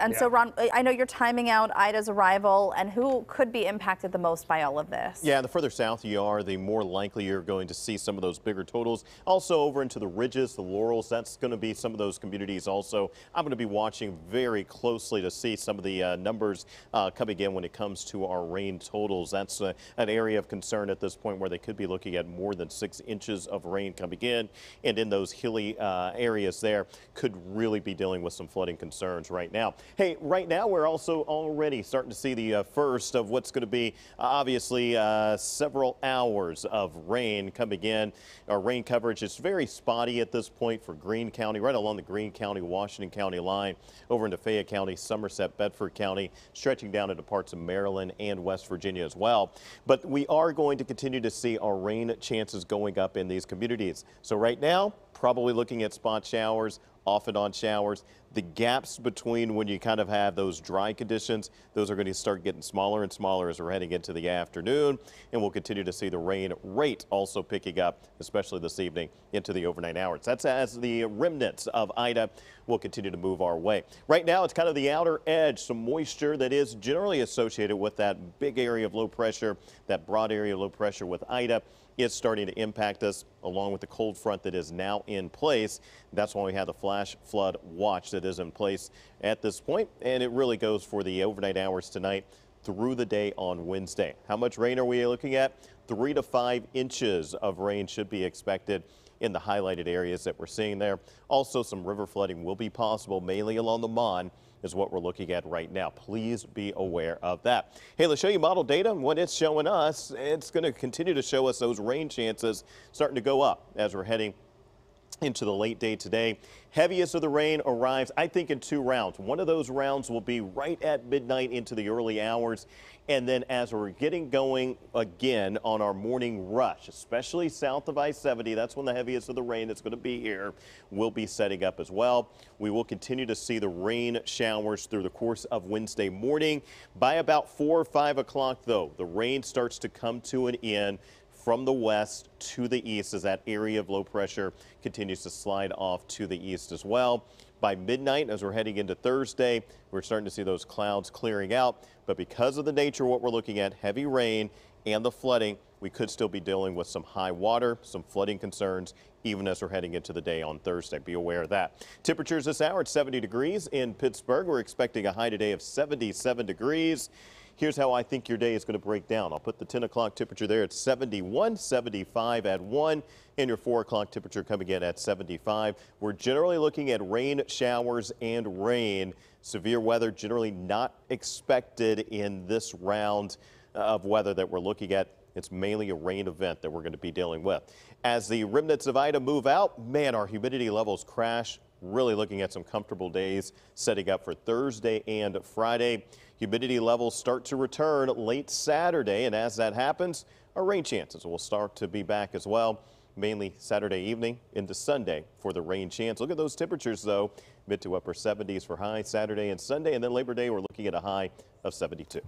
And yeah. so, Ron, I know you're timing out Ida's arrival, and who could be impacted the most by all of this? Yeah, the further south you are, the more likely you're going to see some of those bigger totals. Also, over into the ridges, the laurels, that's going to be some of those communities also. I'm going to be watching very closely to see some of the uh, numbers uh, coming in when it comes to our rain totals. That's uh, an area of concern at this point where they could be looking at more than six inches of rain coming in. And in those hilly uh, areas there, could really be dealing with some flooding concerns right now. Hey, right now we're also already starting to see the uh, first of what's going to be uh, obviously uh, several hours of rain coming in. Our rain coverage is very spotty at this point for Greene County, right along the Greene County, Washington County line, over into Fayette County, Somerset, Bedford County, stretching down into parts of Maryland and West Virginia as well. But we are going to continue to see our rain chances going up in these communities. So right now, probably looking at spot showers off and on showers. The gaps between when you kind of have those dry conditions, those are going to start getting smaller and smaller as we're heading into the afternoon. And we'll continue to see the rain rate also picking up, especially this evening into the overnight hours. That's as the remnants of Ida will continue to move our way. Right now, it's kind of the outer edge, some moisture that is generally associated with that big area of low pressure, that broad area of low pressure with Ida is starting to impact us along with the cold front that is now in place. That's why we have the flag flash flood watch that is in place at this point, and it really goes for the overnight hours tonight through the day on Wednesday. How much rain are we looking at? Three to five inches of rain should be expected in the highlighted areas that we're seeing there. Also, some river flooding will be possible, mainly along the Mon is what we're looking at right now. Please be aware of that. Hey, let's show you model data what it's showing us. It's going to continue to show us those rain chances starting to go up as we're heading into the late day today. Heaviest of the rain arrives, I think, in two rounds. One of those rounds will be right at midnight into the early hours. And then as we're getting going again on our morning rush, especially south of I-70, that's when the heaviest of the rain that's going to be here will be setting up as well. We will continue to see the rain showers through the course of Wednesday morning. By about 4 or 5 o'clock, though, the rain starts to come to an end from the west to the east as that area of low pressure continues to slide off to the east as well. By midnight, as we're heading into Thursday, we're starting to see those clouds clearing out. But because of the nature of what we're looking at, heavy rain and the flooding, we could still be dealing with some high water, some flooding concerns, even as we're heading into the day on Thursday. Be aware of that. Temperatures this hour at 70 degrees in Pittsburgh. We're expecting a high today of 77 degrees. Here's how I think your day is going to break down. I'll put the 10 o'clock temperature there at 71, 75 at 1, and your 4 o'clock temperature coming in at 75. We're generally looking at rain showers and rain. Severe weather generally not expected in this round of weather that we're looking at. It's mainly a rain event that we're going to be dealing with. As the remnants of Ida move out, man, our humidity levels crash really looking at some comfortable days setting up for Thursday and Friday. Humidity levels start to return late Saturday, and as that happens, our rain chances will start to be back as well, mainly Saturday evening into Sunday for the rain chance. Look at those temperatures, though, mid to upper 70s for high Saturday and Sunday, and then Labor Day, we're looking at a high of 72.